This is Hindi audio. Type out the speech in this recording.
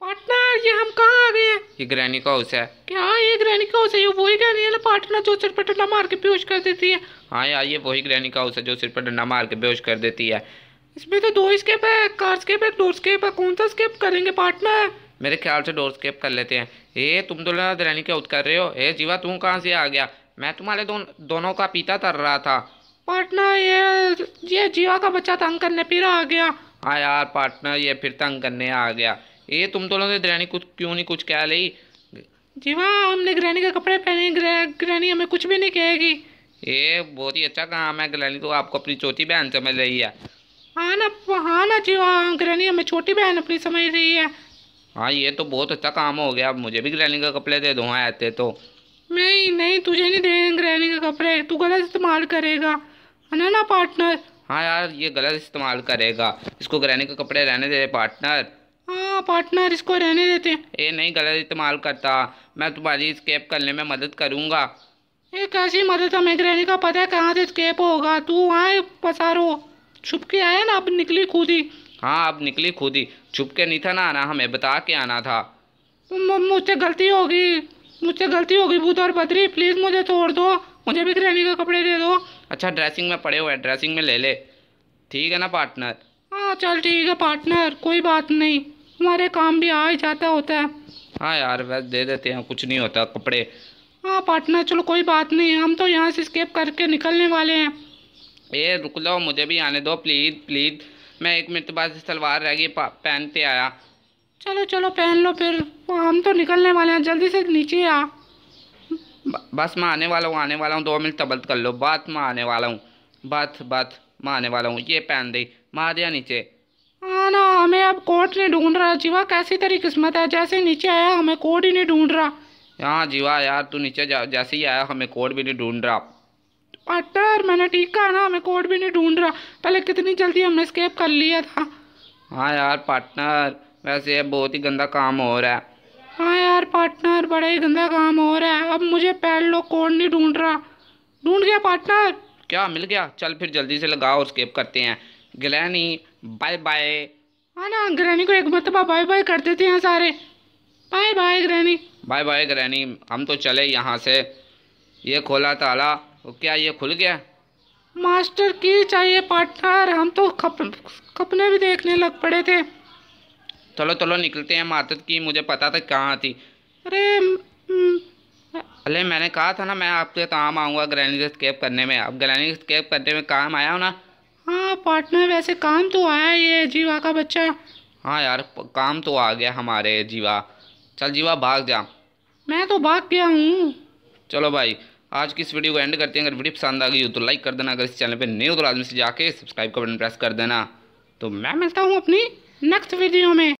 पार्टनर ये हम कहाँ आ गए हैं ये ग्रैनी का हाउस है क्या ये ग्रैनी का हाउस है ये वही ग्रैनी है ना पार्टनर जो सिर पर डंडा मार के बेहोश कर देती है हाँ यार ये वही ग्रैनी का हाउस है जो सिर पर डंडा मार के बेहोश कर देती है इसमें तो दो स्केप है कार स्केप है डोर स्केप है कौन सा स्केप करेंगे पार्टनर मेरे ख्याल से डोर स्केप कर लेते हैं ए तुम दोनों ना ग्रैनी का हाउस कर रहे हो ए जीवा तुम कहाँ से आ गया मैं तुम्हारे दोन, दोनों का पीता तर रहा था पार्टनर ये ये जीवा का बच्चा तंग करने फिर आ गया हाँ यार पार्टनर ये फिर तंग करने आ गया ये तुम दोनों तो ने ग्रैनी कुछ क्यों नहीं कुछ कह ली जी हाँ हमने ग्रैनी का कपड़े पहने ग्रैनी हमें कुछ भी नहीं कहेगी ये बहुत ही अच्छा काम है ग्रैनी तो आपको अपनी छोटी बहन समझ रही है हाँ ना हाँ ना जी हाँ ग्रैनी हमें छोटी बहन अपनी समझ रही है हाँ ये तो बहुत अच्छा काम हो गया अब मुझे भी ग्रैनी का कपड़े दे दो हाँ आते तो नहीं नहीं तुझे नहीं दे ग्रैनी के कपड़े तू गलत इस्तेमाल करेगा है ना ना पार्टनर हाँ यार ये गलत इस्तेमाल करेगा इसको ग्रैनी के कपड़े रहने दे पार्टनर पार्टनर इसको रहने देते ये नहीं गलत इस्तेमाल करता मैं तुम्हारी स्केप करने में मदद करूँगा ये कैसी मदद है मैग्रेनी का पता है कहाँ से स्केप होगा तू वहाँ पसारो छुप के आया ना अब निकली खुदी हाँ अब निकली खुदी छुप के नहीं था ना आना हमें बता के आना था मुझसे गलती होगी मुझसे गलती होगी भूत और बद्री प्लीज़ मुझे छोड़ दो मुझे भी ग्रहण के कपड़े दे दो अच्छा ड्रेसिंग में पड़े हुए ड्रेसिंग में ले ले ठीक है ना पार्टनर हाँ चल ठीक है पार्टनर कोई बात नहीं हमारे काम भी आ ही जाता होता है हाँ यार वैसे दे देते हैं कुछ नहीं होता कपड़े हाँ पार्टनर चलो कोई बात नहीं हम तो यहाँ से स्केप करके निकलने वाले हैं ये रुक लो मुझे भी आने दो प्लीज़ प्लीज़ मैं एक मिनट बाद सलवार रह गई पहनते आया चलो चलो पहन लो फिर हम तो निकलने वाले हैं जल्दी से नीचे आ बस मैं आने वाला हूँ आने वाला हूँ दो मिनट तबल कर लो बात मैं आने वाला हूँ बात बात मैं आने वाला हूँ ये पहन दी मार दिया नीचे ना हमें अब कोर्ट नहीं ढूंढ रहा जीवा कैसी तेरी किस्मत है जैसे नीचे आया हमें कोर्ट ही नहीं ढूंढ रहा हाँ जीवा यार तू नीचे जा जैसे ही आया हमें कोर्ट भी नहीं ढूंढ रहा अटर मैंने ठीक कहा ना हमें कोर्ट भी नहीं ढूंढ रहा पहले कितनी जल्दी हमने स्केप कर लिया था हाँ यार पार्टनर वैसे ये बहुत ही गंदा काम हो रहा है हाँ यार पार्टनर बड़ा ही गंदा काम हो रहा है अब मुझे पैर लो कोड नहीं ढूंढ रहा ढूंढ गया पार्टनर क्या मिल गया चल फिर जल्दी से लगाओ स्केप करते हैं गिलैनी बाय बाय हाँ ना ग्रहणी को एक मरतबा बाय बाय कर देते हैं सारे बाय बाय ग्रहणी बाय बाय ग्रहणी हम तो चले यहाँ से ये खोला ताला वो क्या ये खुल गया मास्टर की चाहिए पार्टनर हम तो खप खपने भी देखने लग पड़े थे चलो चलो निकलते हैं मातद की मुझे पता था कहाँ थी अरे हम्म, अरे मैंने कहा था ना मैं आपके काम आऊँगा ग्रैनी स्केप करने में आप ग्रैनी स्केप करने में काम आया हो ना हाँ पार्टनर वैसे काम तो आया ये जीवा का बच्चा हाँ यार काम तो आ गया हमारे जीवा चल जीवा भाग जा मैं तो भाग गया हूँ चलो भाई आज की इस वीडियो को एंड करते हैं अगर वीडियो पसंद आ गई हो तो लाइक कर देना अगर इस चैनल पे नए हो तो आदमी से जाके सब्सक्राइब का बटन प्रेस कर देना तो मैं मिलता हूँ अपनी नेक्स्ट वीडियो में